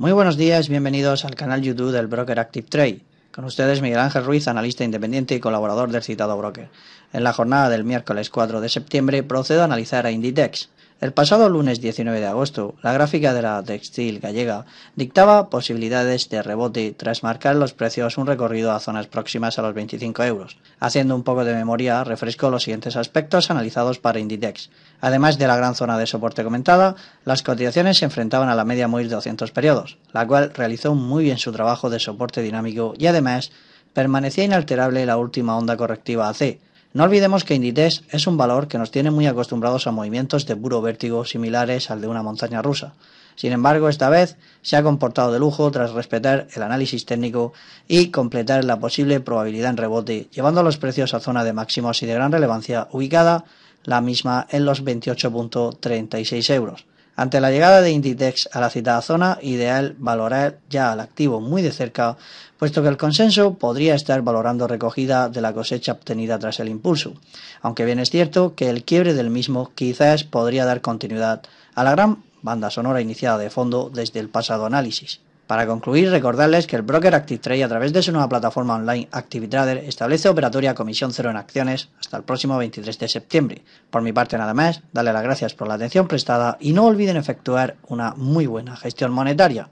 Muy buenos días, bienvenidos al canal YouTube del broker Active Trade. Con ustedes Miguel Ángel Ruiz, analista independiente y colaborador del citado broker. En la jornada del miércoles 4 de septiembre procedo a analizar a Inditex. El pasado lunes 19 de agosto, la gráfica de la textil gallega dictaba posibilidades de rebote tras marcar los precios un recorrido a zonas próximas a los 25 euros. Haciendo un poco de memoria, refresco los siguientes aspectos analizados para Inditex. Además de la gran zona de soporte comentada, las cotizaciones se enfrentaban a la media móvil de 200 periodos, la cual realizó muy bien su trabajo de soporte dinámico y además permanecía inalterable la última onda correctiva AC, no olvidemos que Inditex es un valor que nos tiene muy acostumbrados a movimientos de puro vértigo similares al de una montaña rusa. Sin embargo, esta vez se ha comportado de lujo tras respetar el análisis técnico y completar la posible probabilidad en rebote, llevando los precios a zona de máximos y de gran relevancia ubicada la misma en los 28.36 euros. Ante la llegada de Inditex a la citada zona, ideal valorar ya al activo muy de cerca, puesto que el consenso podría estar valorando recogida de la cosecha obtenida tras el impulso, aunque bien es cierto que el quiebre del mismo quizás podría dar continuidad a la gran banda sonora iniciada de fondo desde el pasado análisis. Para concluir, recordarles que el broker ActiveTrade a través de su nueva plataforma online ActiveTrader establece operatoria comisión cero en acciones hasta el próximo 23 de septiembre. Por mi parte nada más, darle las gracias por la atención prestada y no olviden efectuar una muy buena gestión monetaria.